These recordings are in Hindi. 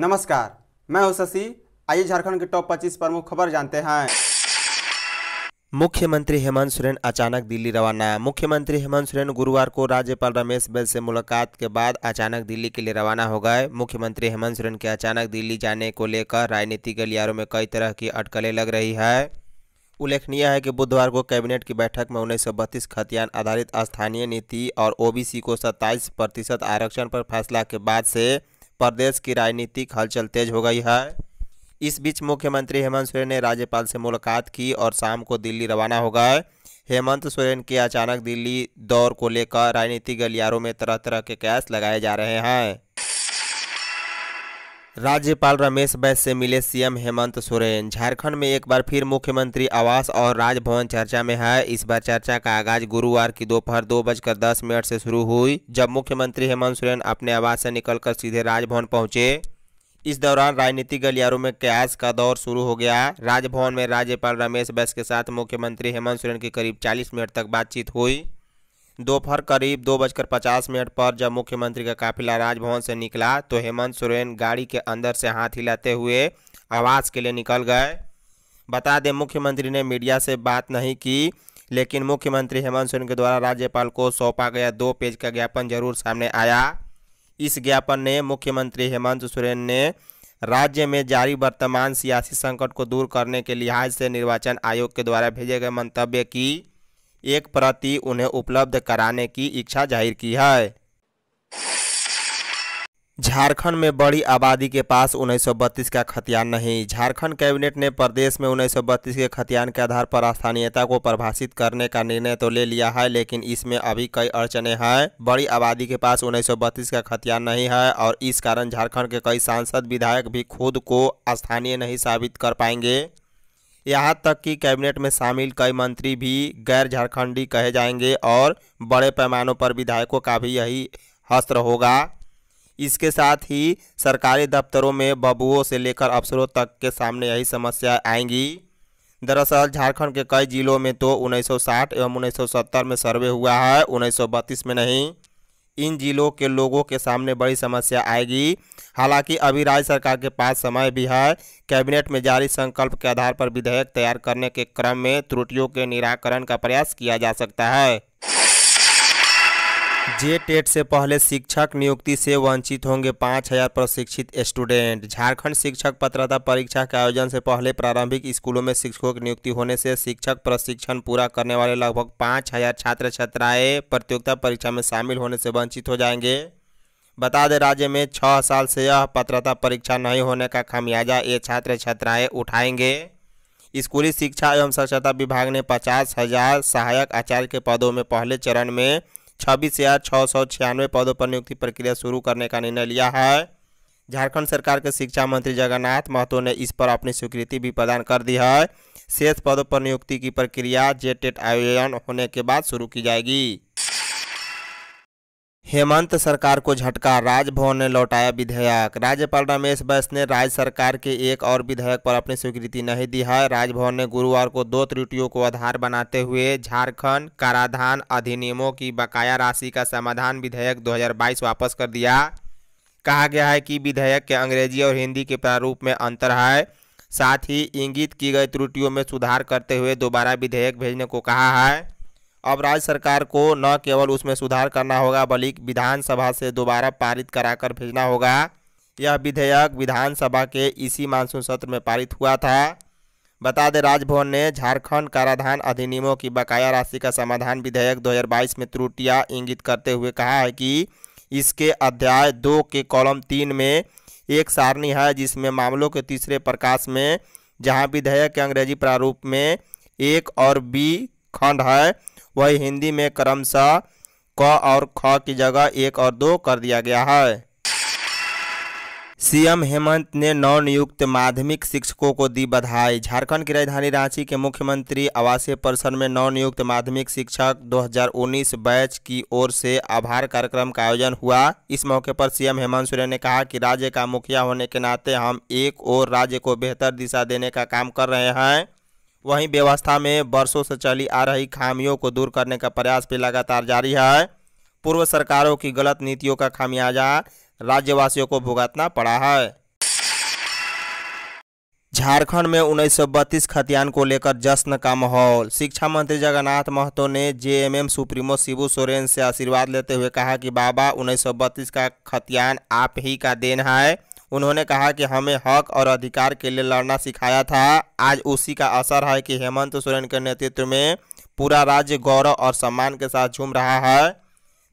नमस्कार मैं हूं शशि आइए झारखंड के टॉप 25 प्रमुख खबर जानते हैं मुख्यमंत्री हेमंत सोरेन अचानक दिल्ली रवाना मुख्यमंत्री हेमंत सोरेन गुरुवार को राज्यपाल रमेश बैस से मुलाकात के बाद अचानक दिल्ली के लिए रवाना हो गए मुख्यमंत्री हेमंत सोरेन के अचानक दिल्ली जाने को लेकर राजनीतिक गलियारों में कई तरह की अटकलें लग रही है उल्लेखनीय है कि बुधवार को कैबिनेट की बैठक में उन्नीस खतियान आधारित स्थानीय नीति और ओबीसी को सत्ताईस प्रतिशत आरक्षण पर फैसला के बाद से प्रदेश की राजनीतिक हलचल तेज हो गई है इस बीच मुख्यमंत्री हेमंत सोरेन ने राज्यपाल से मुलाकात की और शाम को दिल्ली रवाना हो गए हेमंत सोरेन के अचानक दिल्ली दौर को लेकर राजनीतिक गलियारों में तरह तरह के कैश लगाए जा रहे हैं राज्यपाल रमेश बैस से मिले सीएम हेमंत सोरेन झारखंड में एक बार फिर मुख्यमंत्री आवास और राजभवन चर्चा में है इस बार चर्चा का आगाज गुरुवार की दोपहर दो, दो बजकर दस मिनट से शुरू हुई जब मुख्यमंत्री हेमंत सोरेन अपने आवास से निकलकर सीधे राजभवन पहुंचे इस दौरान राजनीतिक गलियारों में क्यास का दौर शुरू हो गया राजभवन में राज्यपाल रमेश बैस के साथ मुख्यमंत्री हेमंत सोरेन की करीब चालीस मिनट तक बातचीत हुई दोपहर करीब दो बजकर पचास मिनट पर जब मुख्यमंत्री का काफिला राजभवन से निकला तो हेमंत सोरेन गाड़ी के अंदर से हाथ हिलाते हुए आवास के लिए निकल गए बता दें मुख्यमंत्री ने मीडिया से बात नहीं की लेकिन मुख्यमंत्री हेमंत सोरेन के द्वारा राज्यपाल को सौंपा गया दो पेज का ज्ञापन जरूर सामने आया इस ज्ञापन ने मुख्यमंत्री हेमंत सोरेन ने राज्य में जारी वर्तमान सियासी संकट को दूर करने के लिहाज से निर्वाचन आयोग के द्वारा भेजे गए मंतव्य की एक प्रति उन्हें उपलब्ध कराने की इच्छा जाहिर की है झारखंड में बड़ी आबादी के पास 1932 का खतियान नहीं झारखंड कैबिनेट ने प्रदेश में 1932 के खतियान के आधार पर स्थानीयता को परिभाषित करने का निर्णय तो ले लिया है लेकिन इसमें अभी कई अड़चने हैं बड़ी आबादी के पास 1932 का खतियान नहीं है और इस कारण झारखंड के कई सांसद विधायक भी खुद को स्थानीय नहीं साबित कर पाएंगे यहाँ तक कि कैबिनेट में शामिल कई मंत्री भी गैर झारखंडी कहे जाएंगे और बड़े पैमानों पर विधायकों का भी यही हस्त्र होगा इसके साथ ही सरकारी दफ्तरों में बबुओं से लेकर अफसरों तक के सामने यही समस्या आएंगी दरअसल झारखंड के कई जिलों में तो 1960 एवं 1970 में सर्वे हुआ है 1932 में नहीं इन जिलों के लोगों के सामने बड़ी समस्या आएगी हालांकि अभी राज्य सरकार के पास समय भी है कैबिनेट में जारी संकल्प के आधार पर विधेयक तैयार करने के क्रम में त्रुटियों के निराकरण का प्रयास किया जा सकता है जे टेट से पहले शिक्षक नियुक्ति से वंचित होंगे पाँच हजार प्रशिक्षित स्टूडेंट झारखंड शिक्षक पत्रता परीक्षा के आयोजन से पहले प्रारंभिक स्कूलों में शिक्षकों की नियुक्ति होने से शिक्षक प्रशिक्षण पूरा करने वाले लगभग पाँच हजार छात्र छात्राएं प्रतियोगिता परीक्षा में शामिल होने से वंचित हो जाएंगे बता दें राज्य में छः साल से यह पत्रता परीक्षा नहीं होने का खामियाजा ये छात्र छात्राएँ उठाएंगे स्कूली शिक्षा एवं स्वच्छता विभाग ने पचास हजार सहायक आचार्य के पदों में पहले चरण में छब्बीस हजार छः सौ छियानवे पदों पर नियुक्ति प्रक्रिया शुरू करने का निर्णय लिया है झारखंड सरकार के शिक्षा मंत्री जगन्नाथ महतो ने इस पर अपनी स्वीकृति भी प्रदान कर दी है शेष पदों पर नियुक्ति की प्रक्रिया जेटेट आयोजन होने के बाद शुरू की जाएगी हेमंत सरकार को झटका राजभवन ने लौटाया विधेयक राज्यपाल रमेश बैस ने राज्य सरकार के एक और विधेयक पर अपनी स्वीकृति नहीं दी है राजभवन ने गुरुवार को दो त्रुटियों को आधार बनाते हुए झारखंड कराधान अधिनियमों की बकाया राशि का समाधान विधेयक 2022 वापस कर दिया कहा गया है कि विधेयक के अंग्रेजी और हिंदी के प्रारूप में अंतर है साथ ही इंगित की गई त्रुटियों में सुधार करते हुए दोबारा विधेयक भेजने को कहा है अब राज्य सरकार को न केवल उसमें सुधार करना होगा बल्कि विधानसभा से दोबारा पारित कराकर भेजना होगा यह विधेयक विधानसभा के इसी मानसून सत्र में पारित हुआ था बता दें राजभवन ने झारखंड कराधान अधिनियमों की बकाया राशि का समाधान विधेयक 2022 में त्रुटियां इंगित करते हुए कहा है कि इसके अध्याय दो के कॉलम तीन में एक सारणी है जिसमें मामलों के तीसरे प्रकाश में जहां विधेयक के अंग्रेजी प्रारूप में एक और बी खंड है वही हिंदी में क्रमशः क और ख की जगह एक और दो कर दिया गया है सीएम हेमंत ने नवनियुक्त माध्यमिक शिक्षकों को दी बधाई झारखंड की राजधानी रांची के मुख्यमंत्री आवासीय परिसर में नवनियुक्त माध्यमिक शिक्षक 2019 बैच की ओर से आभार कार्यक्रम का आयोजन हुआ इस मौके पर सीएम हेमंत सोरेन ने कहा कि राज्य का मुखिया होने के नाते हम एक और राज्य को बेहतर दिशा देने का काम कर रहे हैं वहीं व्यवस्था में वर्षों से चली आ रही खामियों को दूर करने का प्रयास भी लगातार जारी है पूर्व सरकारों की गलत नीतियों का खामियाजा राज्यवासियों को भुगतना पड़ा है झारखंड में बत्तीस खतियान को लेकर जश्न का माहौल शिक्षा मंत्री जगन्नाथ महतो ने जेएमएम सुप्रीमो शिबू सोरेन से आशीर्वाद लेते हुए कहा कि बाबा बत्तीस का खतियान आप ही का देन है उन्होंने कहा कि हमें हक और अधिकार के लिए लड़ना सिखाया था आज उसी का असर है कि हेमंत सोरेन के नेतृत्व में पूरा राज्य गौरव और सम्मान के साथ झूम रहा है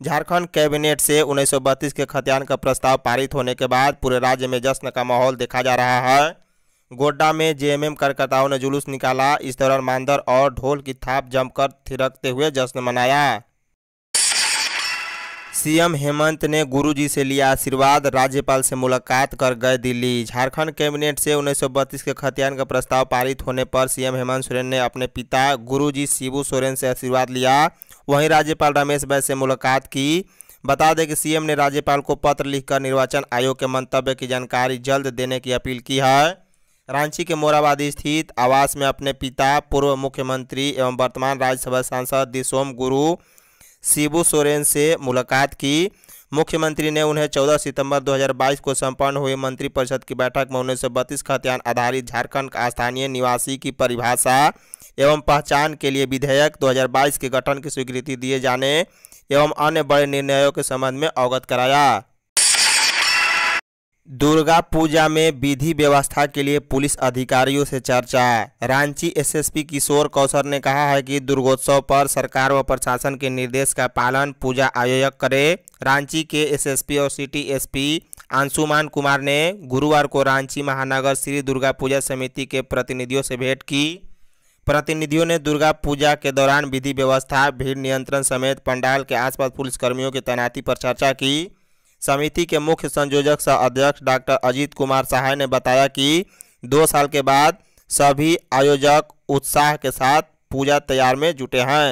झारखंड कैबिनेट से 1932 के खतियान का प्रस्ताव पारित होने के बाद पूरे राज्य में जश्न का माहौल देखा जा रहा है गोड्डा में जेएमएम कार्यकर्ताओं ने जुलूस निकाला इस दौरान मांदर और ढोल की थाप जमकर थिरकते हुए जश्न मनाया सीएम हेमंत ने गुरुजी से लिया आशीर्वाद राज्यपाल से मुलाकात कर गए दिल्ली झारखंड कैबिनेट से उन्नीस के खतियान का प्रस्ताव पारित होने पर सीएम हेमंत सोरेन ने अपने पिता गुरुजी शिबू सोरेन से आशीर्वाद लिया वहीं राज्यपाल रमेश बैस से मुलाकात की बता दें कि सीएम ने राज्यपाल को पत्र लिखकर निर्वाचन आयोग के मंतव्य की जानकारी जल्द देने की अपील की है रांची के मोराबादी स्थित आवास में अपने पिता पूर्व मुख्यमंत्री एवं वर्तमान राज्यसभा सांसद दिसोम गुरु शिबू सोरेन से मुलाकात की मुख्यमंत्री ने उन्हें 14 सितंबर 2022 को संपन्न हुई मंत्रिपरिषद की बैठक में उन्नीस सौ बत्तीस खतियान आधारित झारखंड का स्थानीय निवासी की परिभाषा एवं पहचान के लिए विधेयक 2022 के गठन की स्वीकृति दिए जाने एवं अन्य बड़े निर्णयों के संबंध में अवगत कराया दुर्गा पूजा में विधि व्यवस्था के लिए पुलिस अधिकारियों से चर्चा रांची एसएसपी किशोर कौशर ने कहा है कि दुर्गोत्सव पर सरकार व प्रशासन के निर्देश का पालन पूजा आयोजक करे रांची के एसएसपी और सिटी एसपी अंशुमान कुमार ने गुरुवार को रांची महानगर श्री दुर्गा पूजा समिति के प्रतिनिधियों से भेंट की प्रतिनिधियों ने दुर्गा पूजा के दौरान विधि व्यवस्था भीड़ नियंत्रण समेत पंडाल के आसपास पुलिसकर्मियों की तैनाती पर चर्चा की समिति के मुख्य संयोजक सह अध्यक्ष डॉक्टर अजीत कुमार सहाय ने बताया कि दो साल के बाद सभी आयोजक उत्साह के साथ पूजा तैयार में जुटे हैं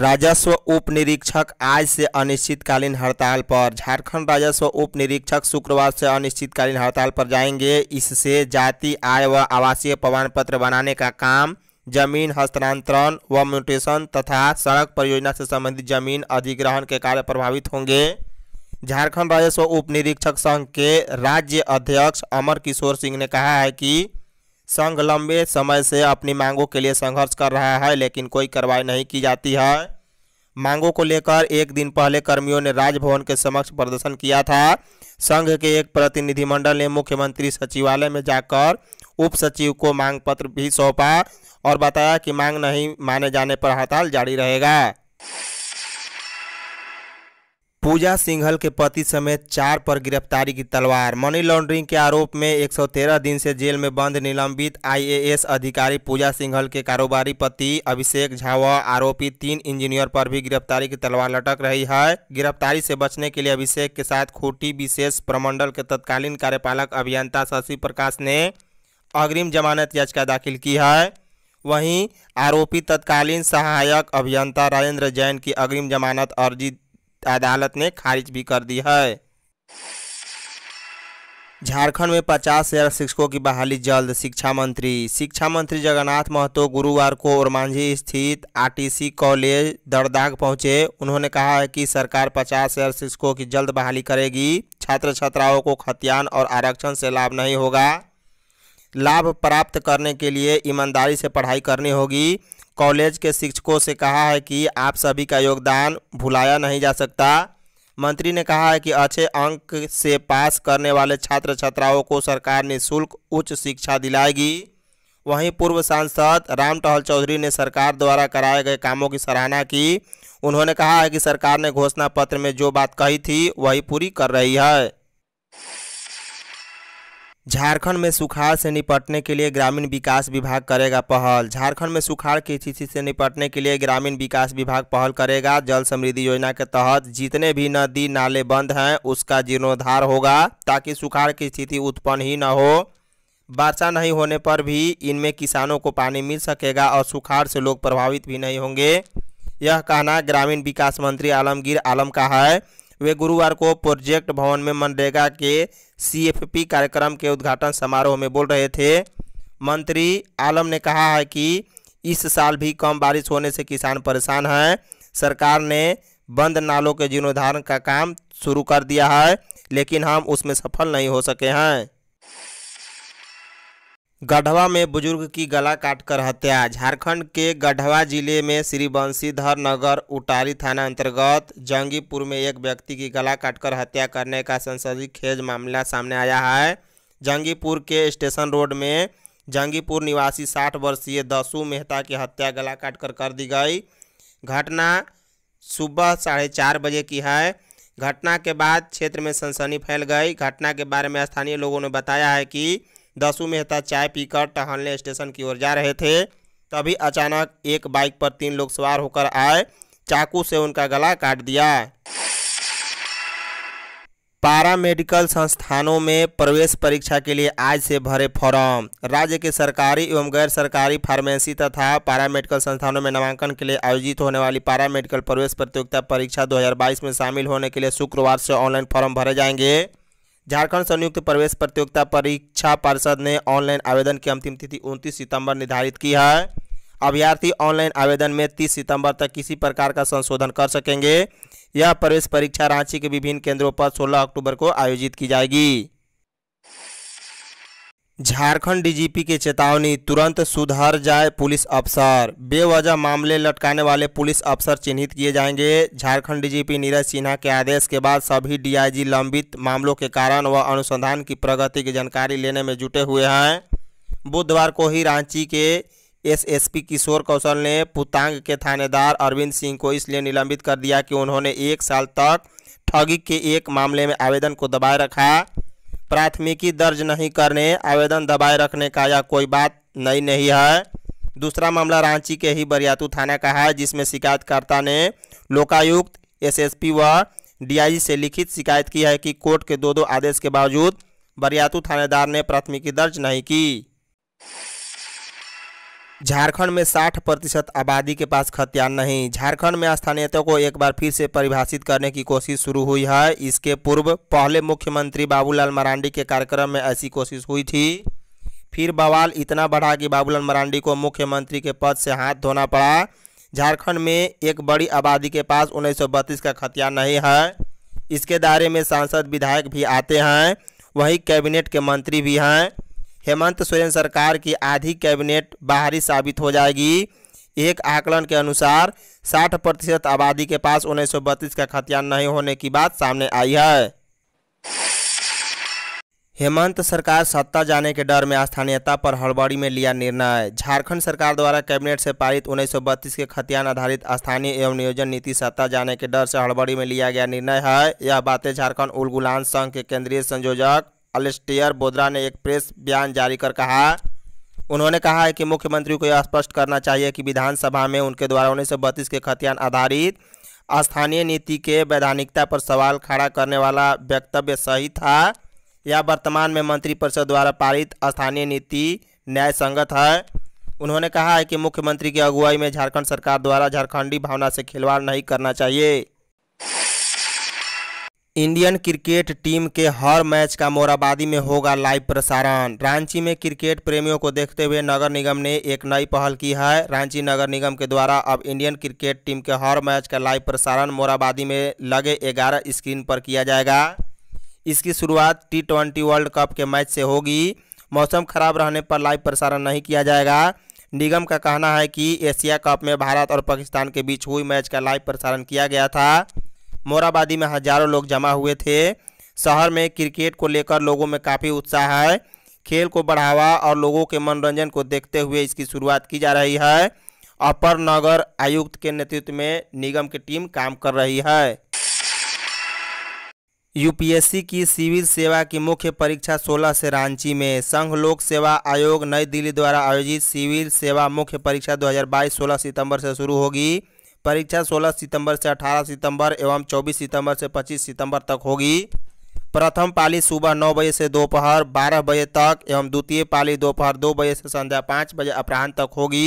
राजस्व उप निरीक्षक आज से अनिश्चितकालीन हड़ताल पर झारखंड राजस्व उप निरीक्षक शुक्रवार से अनिश्चितकालीन हड़ताल पर जाएंगे इससे जाति आय व आवासीय प्रमाण पत्र बनाने का काम जमीन हस्तांतरण व म्यूटेशन तथा सड़क परियोजना से संबंधित जमीन अधिग्रहण के कार्य प्रभावित होंगे झारखंड राजस्व उप निरीक्षक संघ के राज्य अध्यक्ष अमर किशोर सिंह ने कहा है कि संघ लंबे समय से अपनी मांगों के लिए संघर्ष कर रहा है लेकिन कोई कार्रवाई नहीं की जाती है मांगों को लेकर एक दिन पहले कर्मियों ने राजभवन के समक्ष प्रदर्शन किया था संघ के एक प्रतिनिधिमंडल ने मुख्यमंत्री सचिवालय में जाकर उप सचिव को मांग पत्र भी सौंपा और बताया कि मांग नहीं माने जाने पर हड़ताल जारी रहेगा पूजा सिंघल के पति समेत चार पर गिरफ्तारी की तलवार मनी लॉन्ड्रिंग के आरोप में 113 दिन से जेल में बंद निलंबित आईएएस अधिकारी पूजा सिंघल के कारोबारी पति अभिषेक झा व आरोपी तीन इंजीनियर पर भी गिरफ्तारी की तलवार लटक रही है गिरफ्तारी से बचने के लिए अभिषेक के साथ खूंटी विशेष प्रमंडल के तत्कालीन कार्यपालक अभियंता शशि प्रकाश ने अग्रिम जमानत याचिका दाखिल की है वहीं आरोपी तत्कालीन सहायक अभियंता राजेंद्र जैन की अग्रिम जमानत अर्जी अदालत ने खारिज भी कर दी है झारखंड में पचास हजार शिक्षकों की बहाली जल्द शिक्षा मंत्री शिक्षा मंत्री जगन्नाथ महतो गुरुवार को ओरमांझी स्थित आरटीसी कॉलेज दरदाग पहुंचे उन्होंने कहा है कि सरकार पचास हजार शिक्षकों की जल्द बहाली करेगी छात्र छात्राओं को खतियान और आरक्षण से लाभ नहीं होगा लाभ प्राप्त करने के लिए ईमानदारी से पढ़ाई करनी होगी कॉलेज के शिक्षकों से कहा है कि आप सभी का योगदान भुलाया नहीं जा सकता मंत्री ने कहा है कि अच्छे अंक से पास करने वाले छात्र छात्राओं को सरकार निःशुल्क उच्च शिक्षा दिलाएगी वहीं पूर्व सांसद राम टहल चौधरी ने सरकार द्वारा कराए गए कामों की सराहना की उन्होंने कहा है कि सरकार ने घोषणा पत्र में जो बात कही थी वही पूरी कर रही है झारखंड में सुखाड़ से निपटने के लिए ग्रामीण विकास विभाग करेगा पहल झारखंड में सुखाड़ की स्थिति से निपटने के लिए ग्रामीण विकास विभाग पहल करेगा जल समृद्धि योजना के तहत जितने भी नदी नाले बंद हैं उसका जीर्णोद्धार होगा ताकि सुखाड़ की स्थिति उत्पन्न ही न हो वर्षा नहीं होने पर भी इनमें किसानों को पानी मिल सकेगा और सुखाड़ से लोग प्रभावित भी नहीं होंगे यह कहना ग्रामीण विकास मंत्री आलमगीर आलम का है वे गुरुवार को प्रोजेक्ट भवन में मनरेगा के सीएफपी कार्यक्रम के उद्घाटन समारोह में बोल रहे थे मंत्री आलम ने कहा है कि इस साल भी कम बारिश होने से किसान परेशान हैं सरकार ने बंद नालों के जीर्णोद्धारण का काम शुरू कर दिया है लेकिन हम उसमें सफल नहीं हो सके हैं गढ़वा में बुजुर्ग की गला काटकर हत्या झारखंड के गढ़वा जिले में श्री बंशीधर नगर उटारी थाना अंतर्गत जंगीपुर में एक व्यक्ति की गला काटकर हत्या करने का संसदीय खेज मामला सामने आया है जंगीपुर के स्टेशन रोड में जंगीपुर निवासी साठ वर्षीय दसु मेहता की हत्या गला काटकर कर दी गई घटना सुबह साढ़े चार बजे की है घटना के बाद क्षेत्र में सनसनी फैल गई घटना के बारे में स्थानीय लोगों ने बताया है कि दसू मेहता चाय पीकर टहलने स्टेशन की ओर जा रहे थे तभी अचानक एक बाइक पर तीन लोग सवार होकर आए चाकू से उनका गला काट दिया पारा मेडिकल संस्थानों में प्रवेश परीक्षा के लिए आज से भरे फॉर्म राज्य के सरकारी एवं गैर सरकारी फार्मेसी तथा पारा मेडिकल संस्थानों में नामांकन के लिए आयोजित होने वाली पारा मेडिकल प्रवेश प्रतियोगिता परीक्षा 2022 में शामिल होने के लिए शुक्रवार से ऑनलाइन फॉर्म भरे जाएंगे झारखंड संयुक्त प्रवेश प्रतियोगिता परीक्षा परिषद ने ऑनलाइन आवेदन की अंतिम तिथि उनतीस सितंबर निर्धारित की है अभ्यर्थी ऑनलाइन आवेदन में 30 सितंबर तक किसी प्रकार का संशोधन कर सकेंगे यह प्रवेश परीक्षा रांची के विभिन्न केंद्रों पर 16 अक्टूबर को आयोजित की जाएगी झारखंड डीजीपी की चेतावनी तुरंत सुधर जाए पुलिस अफसर बेवजह मामले लटकाने वाले पुलिस अफसर चिन्हित किए जाएंगे झारखंड डीजीपी नीरज सिन्हा के आदेश के बाद सभी डीआईजी लंबित मामलों के कारण व अनुसंधान की प्रगति की जानकारी लेने में जुटे हुए हैं बुधवार को ही रांची के एसएसपी किशोर कौशल ने पुतांग के थानेदार अरविंद सिंह को इसलिए निलंबित कर दिया कि उन्होंने एक साल तक ठगी के एक मामले में आवेदन को दबाए रखा प्राथमिकी दर्ज नहीं करने आवेदन दबाए रखने का यह कोई बात नई नहीं है दूसरा मामला रांची के ही बरियातू थाना का है जिसमें शिकायतकर्ता ने लोकायुक्त एसएसपी व डीआईजी से लिखित शिकायत की है कि कोर्ट के दो दो आदेश के बावजूद बरियातू थानेदार ने प्राथमिकी दर्ज नहीं की झारखंड में 60 प्रतिशत आबादी के पास खतियान नहीं झारखंड में स्थानीयता को एक बार फिर से परिभाषित करने की कोशिश शुरू हुई है इसके पूर्व पहले मुख्यमंत्री बाबूलाल मरांडी के कार्यक्रम में ऐसी कोशिश हुई थी फिर बवाल इतना बढ़ा कि बाबूलाल मरांडी को मुख्यमंत्री के पद से हाथ धोना पड़ा झारखंड में एक बड़ी आबादी के पास उन्नीस का खतियान नहीं है इसके दायरे में सांसद विधायक भी आते हैं वहीं कैबिनेट के मंत्री भी हैं हेमंत सोरेन सरकार की आधी कैबिनेट बाहरी साबित हो जाएगी एक आकलन के अनुसार 60 प्रतिशत आबादी के पास उन्नीस का खतियान नहीं होने की बात सामने आई है हेमंत सरकार सत्ता जाने के डर में स्थानीयता पर हड़बड़ी में लिया निर्णय झारखंड सरकार द्वारा कैबिनेट से पारित उन्नीस के खतियान आधारित स्थानीय एवं नियोजन नीति सत्ता जाने के डर से हड़बड़ी में लिया गया निर्णय है यह बातें झारखंड उलगुलान संघ के केंद्रीय संयोजक अलेस्टियर बोद्रा ने एक प्रेस बयान जारी कर कहा उन्होंने कहा है कि मुख्यमंत्री को यह स्पष्ट करना चाहिए कि विधानसभा में उनके द्वारा उन्नीस सौ बत्तीस के खतियान आधारित स्थानीय नीति के वैधानिकता पर सवाल खड़ा करने वाला वक्तव्य सही था यह वर्तमान में मंत्रिपरिषद द्वारा पारित स्थानीय नीति न्याय संगत है उन्होंने कहा है कि मुख्यमंत्री की अगुवाई में झारखंड सरकार द्वारा झारखंडी भावना से खिलवाड़ नहीं करना चाहिए इंडियन क्रिकेट टीम के हर मैच का मोराबादी में होगा लाइव प्रसारण रांची में क्रिकेट प्रेमियों को देखते हुए नगर निगम ने एक नई पहल की है रांची नगर निगम के द्वारा अब इंडियन क्रिकेट टीम के हर मैच का लाइव प्रसारण मोराबादी में लगे 11 स्क्रीन पर किया जाएगा इसकी शुरुआत टी ट्वेंटी वर्ल्ड कप के मैच से होगी मौसम खराब रहने पर लाइव प्रसारण नहीं किया जाएगा निगम का कहना है कि एशिया कप में भारत और पाकिस्तान के बीच हुई मैच का लाइव प्रसारण किया गया था मोराबादी में हजारों लोग जमा हुए थे शहर में क्रिकेट को लेकर लोगों में काफ़ी उत्साह है खेल को बढ़ावा और लोगों के मनोरंजन को देखते हुए इसकी शुरुआत की जा रही है अपर नगर आयुक्त के नेतृत्व में निगम की टीम काम कर रही है यूपीएससी की सिविल सेवा की मुख्य परीक्षा 16 से रांची में संघ लोक सेवा आयोग नई दिल्ली द्वारा आयोजित सिविल सेवा मुख्य परीक्षा 2022 16 सितंबर से शुरू होगी परीक्षा 16 सितंबर से 18 सितंबर एवं 24 सितंबर से 25 सितंबर तक होगी प्रथम पाली सुबह नौ बजे से दोपहर बारह बजे तक एवं द्वितीय पाली दोपहर दो बजे से संध्या पाँच बजे अपराह्न तक होगी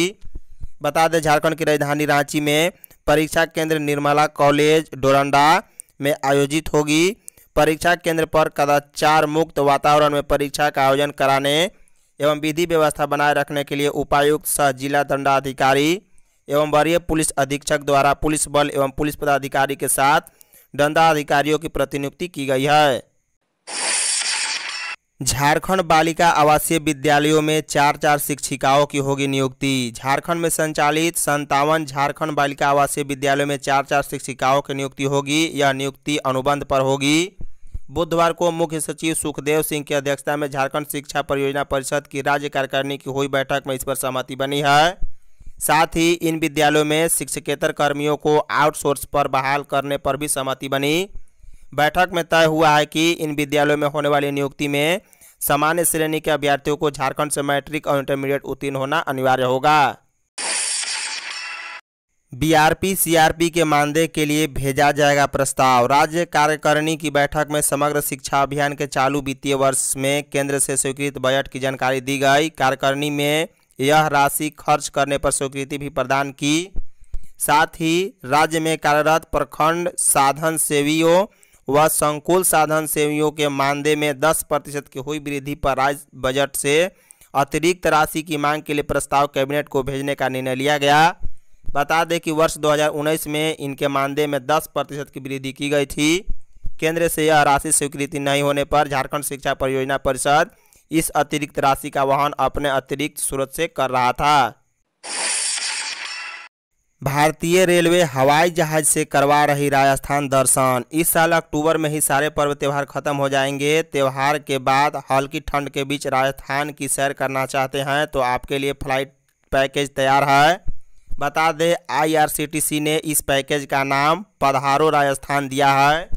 बता दें झारखंड की राजधानी रांची में परीक्षा केंद्र निर्मला कॉलेज डोरंडा में आयोजित होगी परीक्षा केंद्र पर कदाचार मुक्त वातावरण में परीक्षा का आयोजन कराने एवं विधि व्यवस्था बनाए रखने के लिए उपायुक्त सह जिला दंडाधिकारी एवं वरीय पुलिस अधीक्षक द्वारा पुलिस बल एवं पुलिस पदाधिकारी के साथ दंडाधिकारियों की प्रतिनियुक्ति की गई है झारखंड बालिका आवासीय विद्यालयों में चार चार शिक्षिकाओं की होगी नियुक्ति झारखंड में संचालित संतावन झारखंड बालिका आवासीय विद्यालयों में चार चार शिक्षिकाओं की नियुक्ति होगी यह नियुक्ति अनुबंध पर होगी बुधवार को मुख्य सचिव सुखदेव सिंह की अध्यक्षता में झारखंड शिक्षा परियोजना परिषद की राज्य कार्यकारिणी की हुई बैठक में इस पर सहमति बनी है साथ ही इन विद्यालयों में शिक्षकेतर कर्मियों को आउटसोर्स पर बहाल करने पर भी सहमति बनी बैठक में तय हुआ है कि इन विद्यालयों में होने वाली नियुक्ति में सामान्य श्रेणी के अभ्यर्थियों को झारखंड से मैट्रिक और इंटरमीडिएट उत्तीर्ण होना अनिवार्य होगा बीआरपी सीआरपी के मानदेय के लिए भेजा जाएगा प्रस्ताव राज्य कार्यकारिणी की बैठक में समग्र शिक्षा अभियान के चालू वित्तीय वर्ष में केंद्र से स्वीकृत बजट की जानकारी दी गई कार्यकारिणी में यह राशि खर्च करने पर स्वीकृति भी प्रदान की साथ ही राज्य में कार्यरत प्रखंड साधन सेवियों व संकुल साधन सेवियों के मानदेय में 10 प्रतिशत की हुई वृद्धि पर राज्य बजट से अतिरिक्त राशि की मांग के लिए प्रस्ताव कैबिनेट को भेजने का निर्णय लिया गया बता दें कि वर्ष 2019 में इनके मानदेय में 10 प्रतिशत की वृद्धि की गई थी केंद्र से यह राशि स्वीकृति नहीं होने पर झारखंड शिक्षा परियोजना परिषद इस अतिरिक्त राशि का वहन अपने अतिरिक्त स्रोत से कर रहा था भारतीय रेलवे हवाई जहाज से करवा रही राजस्थान दर्शन इस साल अक्टूबर में ही सारे पर्व त्यौहार खत्म हो जाएंगे त्यौहार के बाद हल्की ठंड के बीच राजस्थान की सैर करना चाहते हैं तो आपके लिए फ्लाइट पैकेज तैयार है बता दें आईआरसीटीसी ने इस पैकेज का नाम पधारो राजस्थान दिया है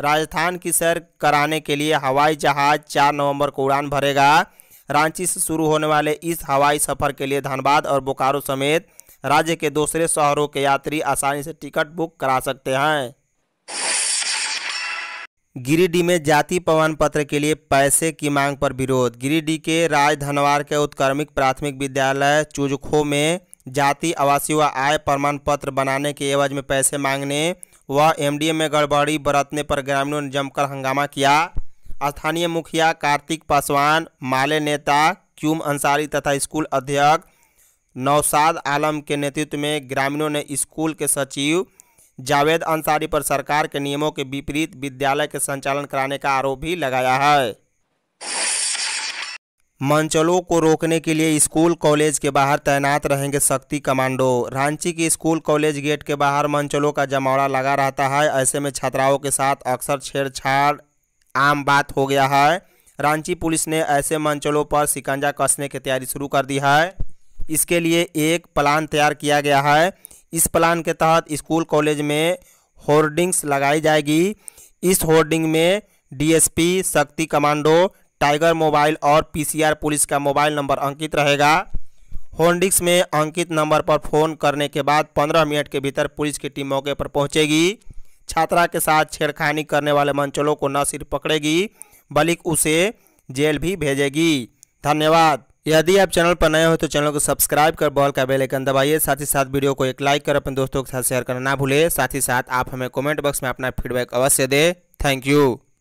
राजस्थान की सैर कराने के लिए हवाई जहाज चार नवंबर को उड़ान भरेगा रांची से शुरू होने वाले इस हवाई सफर के लिए धनबाद और बोकारो समेत राज्य के दूसरे शहरों के यात्री आसानी से टिकट बुक करा सकते हैं गिरिडीह में जाति प्रमाण पत्र के लिए पैसे की मांग पर विरोध गिरिडीह के राज धनवार के उत्क्रमिक प्राथमिक विद्यालय चुजखो में जाति आवासीय व आय प्रमाण पत्र बनाने के एवज में पैसे मांगने व एमडीएम में गड़बड़ी बरतने पर ग्रामीणों ने जमकर हंगामा किया स्थानीय मुखिया कार्तिक पासवान माले नेता क्यूम अंसारी तथा स्कूल अध्यक्ष नौसाद आलम के नेतृत्व में ग्रामीणों ने स्कूल के सचिव जावेद अंसारी पर सरकार के नियमों के विपरीत विद्यालय के संचालन कराने का आरोप भी लगाया है मंचलों को रोकने के लिए स्कूल कॉलेज के बाहर तैनात रहेंगे शक्ति कमांडो रांची के स्कूल कॉलेज गेट के बाहर मंचलों का जमावड़ा लगा रहता है ऐसे में छात्राओं के साथ अक्सर छेड़छाड़ आम बात हो गया है रांची पुलिस ने ऐसे मंचलों पर शिकंजा कसने की तैयारी शुरू कर दी है इसके लिए एक प्लान तैयार किया गया है इस प्लान के तहत स्कूल कॉलेज में होर्डिंग्स लगाई जाएगी इस होर्डिंग में DSP Shakti commando tiger mobile और पीसीआर पुलिस का मोबाइल नंबर अंकित रहेगा होल्डिंग्स में अंकित नंबर पर फ़ोन करने के बाद पंद्रह मिनट के भीतर पुलिस की टीम मौके पर पहुंचेगी छात्रा के साथ छेड़खानी करने वाले मंचलों को न सिर्फ पकड़ेगी बल्कि उसे जेल भी भेजेगी धन्यवाद यदि आप चैनल पर नए हो तो चैनल को सब्सक्राइब कर बॉल का बेल आइकन दबाइए साथ ही साथ वीडियो को एक लाइक कर अपने दोस्तों के साथ शेयर करना ना भूलें साथ ही साथ आप हमें कॉमेंट बॉक्स में अपना फीडबैक अवश्य दें थैंक यू